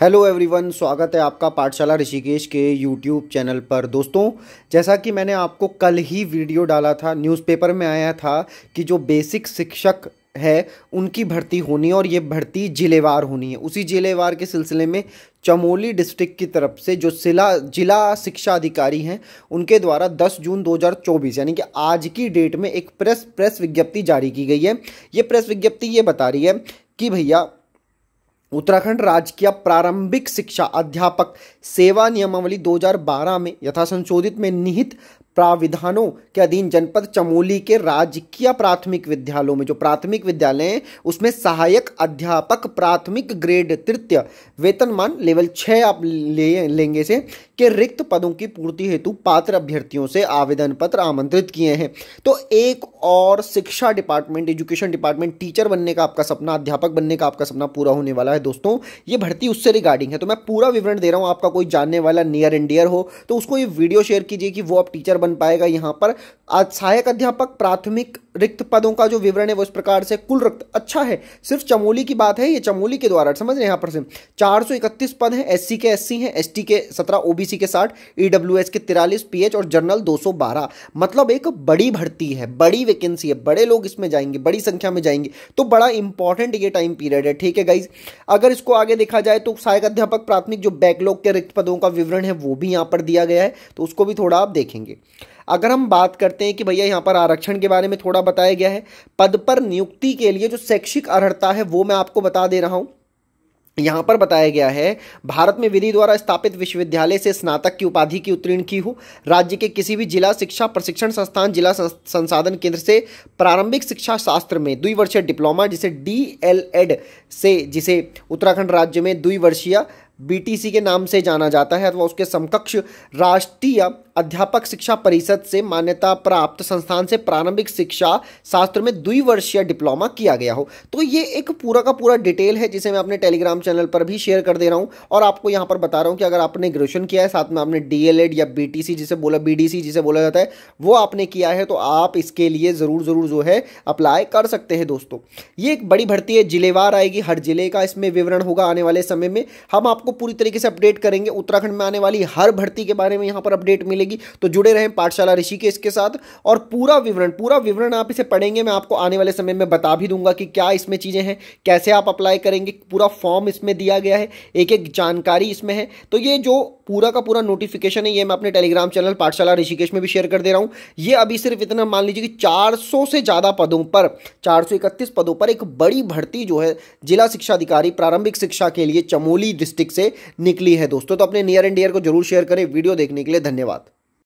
hello everyone स्वागत है आपका पाठशाला ऋषिकेश के यूट्यूब चैनल पर दोस्तों जैसा कि मैंने आपको कल ही वीडियो डाला था न्यूज़पेपर में आया था कि जो बेसिक शिक्षक है उनकी भर्ती होनी है और ये भर्ती जिलेवार होनी है उसी जिलेवार के सिलसिले में चमोली डिस्ट्रिक्ट की तरफ से जो जिला जिला शिक्षा अधिकारी हैं उनके द्वारा 10 जून 2024 यानी कि आज की डेट में एक प्रेस प्रेस विज्ञप्ति जारी की गई है ये प्रेस विज्ञप्ति ये बता रही है कि भैया उत्तराखंड राज्य की प्रारंभिक शिक्षा अध्यापक सेवा नियमावली 2012 में यथा संशोधित में निहित प्राविधानों के अधीन जनपद चमोली के राजकीय प्राथमिक विद्यालयों में जो प्राथमिक विद्यालय हैं उसमें सहायक अध्यापक प्राथमिक ग्रेड तृतीय वेतनमान लेवल छः आप ले लेंगे से के रिक्त पदों की पूर्ति हेतु पात्र अभ्यर्थियों से आवेदन पत्र आमंत्रित किए हैं तो एक और शिक्षा डिपार्टमेंट एजुकेशन डिपार्टमेंट टीचर बनने का आपका सपना अध्यापक बनने का आपका सपना पूरा होने वाला है है दोस्तों ये भर्ती उससे रिगार्डिंग है तो मैं पूरा विवरण दे रहा हूँ आपका कोई जानने वाला नियर एंड डियर हो तो उसको ये वीडियो शेयर कीजिए कि वो अब टीचर बन पाएगा यहाँ पर आज सहायक अध्यापक प्राथमिक रिक्त पदों का जो विवरण है वो इस प्रकार से कुल रिक्त अच्छा है सिर्फ चमोली की बात है ये चमोली के द्वारा समझ रहे हैं यहाँ पर से चार पद हैं एस के एस हैं एस के सत्रह ओ के साठ ई के तिरालीस पी और जनरल दो मतलब एक बड़ी भर्ती है बड़ी वैकेंसी है बड़े लोग इसमें जाएंगे बड़ी संख्या में जाएंगे तो बड़ा इंपॉर्टेंट ये टाइम पीरियड है ठीक है गाइज अगर इसको आगे देखा जाए तो सहायक अध्यापक प्राथमिक जो बैकलॉग के रिक्त पदों का विवरण है वो भी यहाँ पर दिया गया है तो उसको भी थोड़ा आप देखेंगे अगर हम बात करते हैं कि भैया यहाँ पर आरक्षण के बारे में थोड़ा बताया गया है पद पर नियुक्ति के लिए जो शैक्षिक अर्हता है वो मैं आपको बता दे रहा हूँ यहाँ पर बताया गया है भारत में विधि द्वारा स्थापित विश्वविद्यालय से स्नातक की उपाधि की उत्तीर्ण की हो राज्य के किसी भी जिला शिक्षा प्रशिक्षण संस्थान जिला संसाधन केंद्र से प्रारंभिक शिक्षा शास्त्र में द्विवर्षीय डिप्लोमा जिसे डी एल एड से जिसे उत्तराखंड राज्य में द्विवर्षीय बीटीसी के नाम से जाना जाता है अथवा उसके समकक्ष राष्ट्रीय अध्यापक शिक्षा परिषद से मान्यता प्राप्त संस्थान से प्रारंभिक शिक्षा शास्त्र में द्विवर्षीय डिप्लोमा किया गया हो तो ये एक पूरा का पूरा डिटेल है जिसे मैं अपने टेलीग्राम चैनल पर भी शेयर कर दे रहा हूँ और आपको यहाँ पर बता रहा हूँ कि अगर आपने ग्रेजुएशन किया है साथ में आपने डी या बी जिसे बोला बी जिसे बोला जाता है वो आपने किया है तो आप इसके लिए ज़रूर ज़रूर जो है अप्लाई कर सकते हैं दोस्तों ये एक बड़ी भर्ती है जिलेवार आएगी हर जिले का इसमें विवरण होगा आने वाले समय में हम आपको आपको पूरी तरीके से अपडेट करेंगे उत्तराखंड में आने वाली हर भर्ती के बारे में यहां पर अपडेट मिलेगी तो जुड़े रहें पाठशाला ऋषिकेश के साथ और पूरा विवरण पूरा विवरण आप इसे पढ़ेंगे मैं आपको आने वाले समय में बता भी दूंगा कि क्या इसमें चीज़ें हैं कैसे आप अप्लाई करेंगे पूरा फॉर्म इसमें दिया गया है एक एक जानकारी इसमें है तो ये जो पूरा का पूरा नोटिफिकेशन है ये मैं अपने टेलीग्राम चैनल पाठशाला ऋषिकेश में भी शेयर कर दे रहा हूं ये अभी सिर्फ इतना मान लीजिए कि 400 से ज़्यादा पदों पर 431 पदों पर एक बड़ी भर्ती जो है जिला शिक्षा अधिकारी प्रारंभिक शिक्षा के लिए चमोली डिस्ट्रिक्ट से निकली है दोस्तों तो अपने नियर एंड डियर को जरूर शेयर करें वीडियो देखने के लिए धन्यवाद